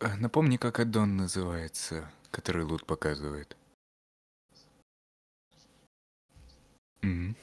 Э, напомни, как аддон называется, который Лут показывает. Угу.